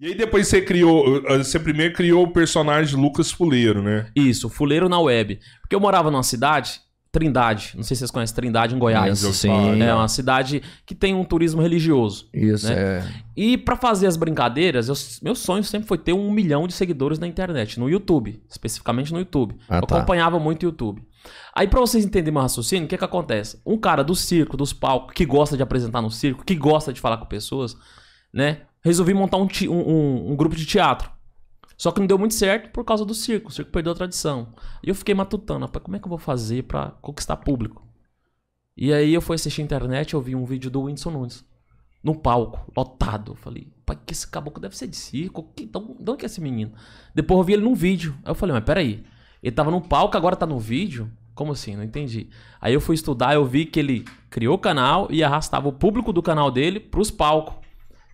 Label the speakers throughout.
Speaker 1: E aí depois você criou, eh, você primeiro criou o personagem Lucas Fuleiro, né? Isso, Fuleiro na web. Porque eu morava numa cidade, Trindade, não sei se vocês conhecem Trindade em Goiás. Isso, sim. É, é uma cidade que tem um turismo religioso. Isso, né? é. E para fazer as brincadeiras, eu, meu sonho sempre foi ter um milhão de seguidores na internet, no YouTube, especificamente no YouTube. Ah, tá. eu tá. acompanhava muito o YouTube. Aí, pra vocês entenderem meu raciocínio, o que que acontece? Um cara do circo, dos palcos, que gosta de apresentar no circo, que gosta de falar com pessoas, né? Resolvi montar um, um, um, grupo de teatro. Só que não deu muito certo por causa do circo. O circo perdeu a tradição. E eu fiquei matutando, rapaz, como é que eu vou fazer para conquistar público? E aí eu fui assistir a internet, eu vi um vídeo do Whindersson Nunes. No palco, lotado. Eu falei, pai, que esse caboclo deve ser de circo? Que, de onde que é esse menino? Depois eu vi ele num vídeo. Aí eu falei, mas peraí. Ele tava no palco, agora tá no vídeo? Como assim? Não entendi. Aí eu fui estudar, eu vi que ele criou o canal e arrastava o público do canal dele pros palcos.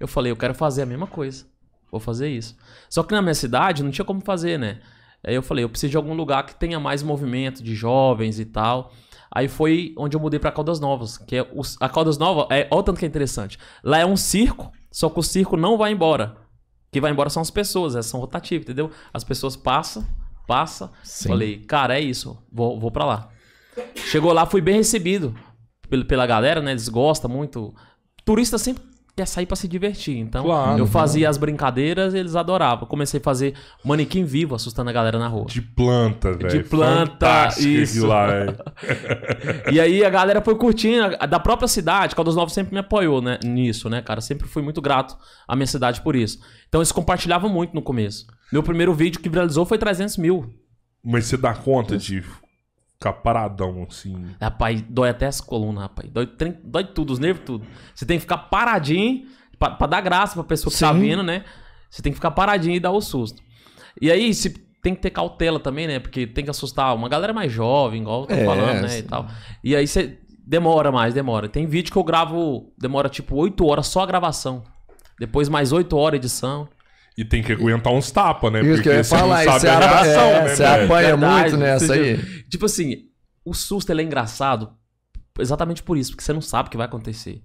Speaker 1: Eu falei, eu quero fazer a mesma coisa. Vou fazer isso. Só que na minha cidade não tinha como fazer, né? Aí eu falei, eu preciso de algum lugar que tenha mais movimento de jovens e tal. Aí foi onde eu mudei para Caldas Novas, que é o, a Caldas Nova é olha o tanto que é interessante. Lá é um circo, só que o circo não vai embora. Que vai embora são as pessoas, é são rotativas, entendeu? As pessoas passam, passa. Falei, cara, é isso, vou, vou para lá. Chegou lá, fui bem recebido pela galera, né? Eles gostam muito. Turista sempre quer sair para se divertir. Então, claro, eu fazia as brincadeiras e eles adoravam. Comecei a fazer manequim vivo, assustando a galera na rua. De planta, velho. De planta, Fantástico isso. Lá, e aí a galera foi curtindo. Da própria cidade, Caldas Novas sempre me apoiou né, nisso, né, cara? Sempre fui muito grato à minha cidade por isso. Então, eles compartilhavam muito no começo. Meu primeiro vídeo que viralizou foi 300 mil. Mas você dá conta de ficar paradão, assim. Rapaz, dói até as colunas, rapaz. Dói, dói tudo, os nervos, tudo. Você tem que ficar paradinho pra, pra dar graça pra pessoa que tá Sim. tá vindo, né? Você tem que ficar paradinho e dar o susto. E aí, se tem que ter cautela também, né? Porque tem que assustar uma galera mais jovem, igual eu tô é, falando, né? E tal. E aí você demora mais, demora. Tem vídeo que eu gravo, demora tipo 8 horas só a gravação. Depois mais 8 horas edição. E tem que aguentar uns tapas, né? Isso Porque que eu ia falar, você, apanha, é, né, você apanha muito nessa aí. Tipo assim, o susto ele é engraçado exatamente por isso, porque você não sabe o que vai acontecer.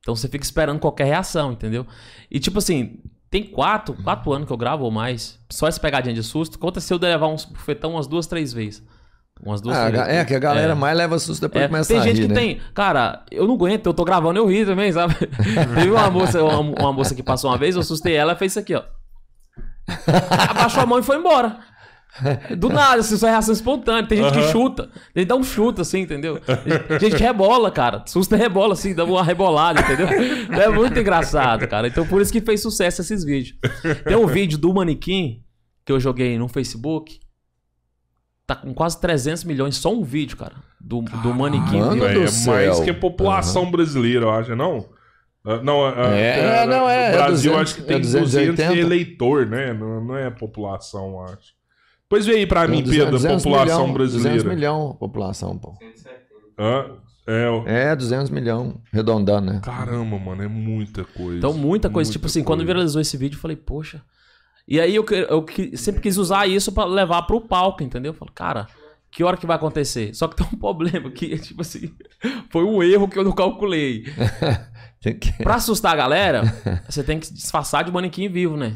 Speaker 1: Então você fica esperando qualquer reação, entendeu? E tipo assim, tem quatro, quatro anos que eu gravo ou mais, só essa pegadinha de susto. Aconteceu de levar um bufetão umas duas, três vezes. Umas duas, ah, É, que a galera é. mais leva susto depois é, que começa Tem gente rir, que né? tem. Cara, eu não aguento, eu tô gravando, eu ri também, sabe? Teve uma moça, uma, uma moça que passou uma vez, eu assustei ela, fez isso aqui, ó. Abaixou a mão e foi embora. Do nada, assim, é reação espontânea. Tem gente uhum. que chuta. Ele dá um chuta, assim, entendeu? Tem gente que rebola, cara. Susta é rebola, assim, dá uma rebolada, entendeu? É muito engraçado, cara. Então por isso que fez sucesso esses vídeos. Tem um vídeo do manequim que eu joguei no Facebook. Tá com quase 300 milhões, só um vídeo, cara. Do, do manequim. Mano é mais que a população uhum. brasileira, eu acho, não? Ah, não, ah, ah, é, é, não, é. é o Brasil é 200, acho que tem é 280. 200 eleitor, né? Não, não é população, acho. Pois vê aí pra mim, Pedro, a população milhão, brasileira. 200 milhão população, pô. Hã? É, é, 200 milhões, redondando, né? Caramba, mano, é muita coisa. Então, muita coisa. Muita tipo assim, coisa. quando viralizou esse vídeo, eu falei, poxa. E aí eu, eu, eu sempre quis usar isso para levar pro palco, entendeu? Eu falo, cara, que hora que vai acontecer? Só que tem um problema que, tipo assim, foi um erro que eu não calculei. que... Pra assustar a galera, você tem que disfarçar de manequim vivo, né?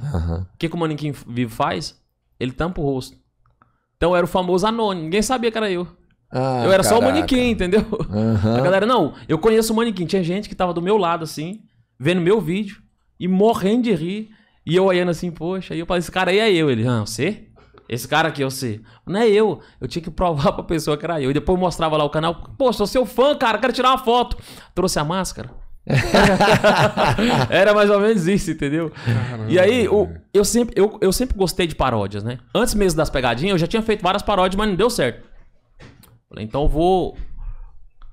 Speaker 1: O que, que o manequim vivo faz? Ele tampa o rosto. Então era o famoso anônimo, ninguém sabia que era eu. Ah, eu era caraca. só o manequim, entendeu? Uhum. A galera, não, eu conheço o manequim. Tinha gente que tava do meu lado, assim, vendo meu vídeo e morrendo de rir. E eu olhando assim, poxa, aí eu falei, esse cara aí é eu. Ele, ah, você? Esse cara aqui é você. Não é eu. Eu tinha que provar pra pessoa que era eu. E depois eu mostrava lá o canal. Pô, sou seu fã, cara, quero tirar uma foto. Trouxe a máscara. Era mais ou menos isso, entendeu? Caramba, e aí, o, eu, sempre, eu, eu sempre gostei de paródias, né? Antes mesmo das pegadinhas, eu já tinha feito várias paródias, mas não deu certo. Falei, então vou.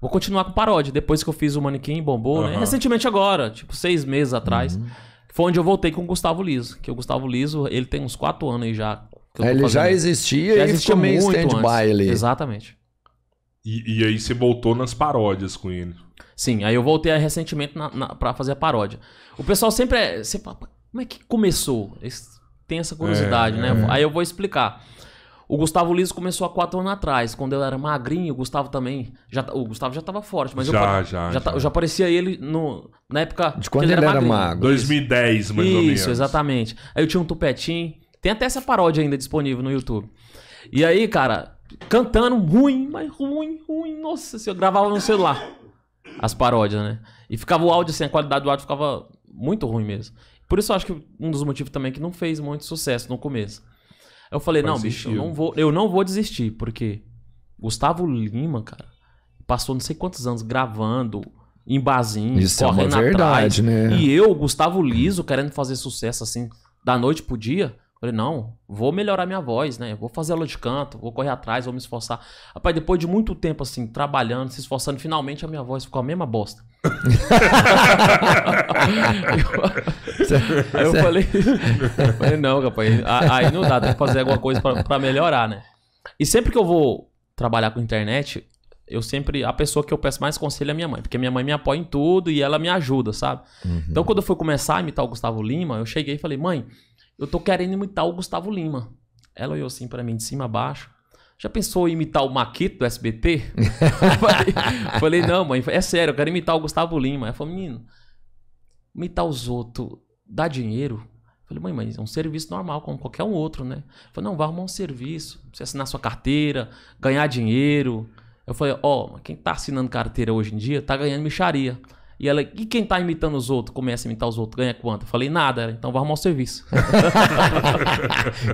Speaker 1: Vou continuar com paródia. Depois que eu fiz o Manequim bombou, uhum. né? Recentemente agora, tipo, seis meses atrás. Uhum. Foi onde eu voltei com o Gustavo Liso. Que o Gustavo Liso, ele tem uns quatro anos aí já. É, ele já existia já e existia ficou meio stand-by ali. Exatamente. E, e aí você voltou nas paródias com ele. Sim, aí eu voltei recentemente na, na para fazer a paródia. O pessoal sempre é. Sempre, como é que começou? tem essa curiosidade, é, né? É. Aí eu vou explicar. O Gustavo Liso começou há quatro anos atrás, quando eu era magrinho, o Gustavo também. Já, o Gustavo já estava forte, mas já, eu, já, já, já, já. já parecia ele no, na época. De quando ele era, era magro? 2010, mais Isso, ou menos. Isso, exatamente. Aí eu tinha um tupetinho. Tem até essa paródia ainda disponível no YouTube. E aí, cara, cantando ruim, mas ruim, ruim. Nossa, se eu gravava no celular as paródias, né? E ficava o áudio assim, a qualidade do áudio ficava muito ruim mesmo. Por isso eu acho que um dos motivos também é que não fez muito sucesso no começo. Eu falei, não, bicho, eu não, vou, eu não vou desistir, porque Gustavo Lima, cara, passou não sei quantos anos gravando em barzinho, Isso correndo é uma verdade, atrás. Né? E eu, Gustavo Liso, querendo fazer sucesso assim, da noite pro dia, Falei, não, vou melhorar minha voz, né? Vou fazer aula de canto, vou correr atrás, vou me esforçar. Rapaz, depois de muito tempo, assim, trabalhando, se esforçando, finalmente a minha voz ficou a mesma bosta.
Speaker 2: eu, aí eu falei, falei, não, rapaz, aí não dá, tem que fazer alguma coisa para
Speaker 1: melhorar, né? E sempre que eu vou trabalhar com internet, eu sempre. A pessoa que eu peço mais conselho é minha mãe, porque minha mãe me apoia em tudo e ela me ajuda, sabe? Uhum. Então, quando eu fui começar a imitar o Gustavo Lima, eu cheguei e falei, mãe eu tô querendo imitar o Gustavo Lima. Ela olhou assim para mim de cima a baixo. Já pensou em imitar o Maquito do SBT? falei, falei, não, mãe, é sério, eu quero imitar o Gustavo Lima. Ela falou, menino, imitar os outros dá dinheiro? Falei, mãe, mas é um serviço normal, como qualquer um outro, né? Falei, não, vai arrumar um serviço, você assinar sua carteira, ganhar dinheiro. Eu falei, ó, oh, quem tá assinando carteira hoje em dia tá ganhando micharia. E ela, e quem tá imitando os outros, começa a imitar os outros, ganha quanto? Eu falei, nada, ela, então vou arrumar o serviço.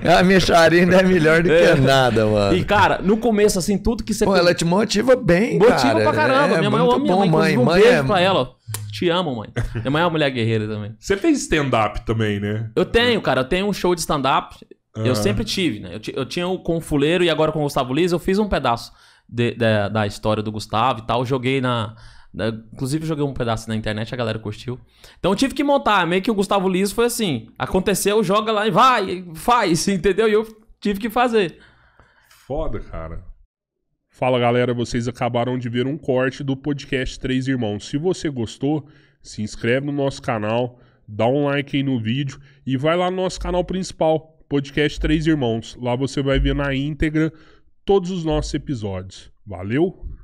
Speaker 1: a minha mexarina é melhor do que é. nada, mano. E, cara, no começo, assim, tudo que você. Pô, tem... ela te motiva bem, motiva cara. Motiva pra caramba. É, minha mãe, eu amo minha mãe. mãe, um mãe beijo é... pra ela. Te amo, mãe. Minha mãe é uma mulher guerreira também. Você fez stand-up também, né? Eu tenho, cara. Eu tenho um show de stand-up. Eu sempre tive, né? Eu, eu tinha o com o Fuleiro e agora com o Gustavo Liz, eu fiz um pedaço de, de, da história do Gustavo e tal. Joguei na Inclusive, joguei um pedaço na internet, a galera curtiu. Então, tive que montar. Meio que o Gustavo Liso foi assim: aconteceu, joga lá e vai, faz, entendeu? E eu tive que fazer. Foda, cara. Fala, galera. Vocês acabaram de ver um corte do podcast Três Irmãos. Se você gostou, se inscreve no nosso canal, dá um like aí no vídeo e vai lá no nosso canal principal, Podcast Três Irmãos. Lá você vai ver na íntegra todos os nossos episódios. Valeu!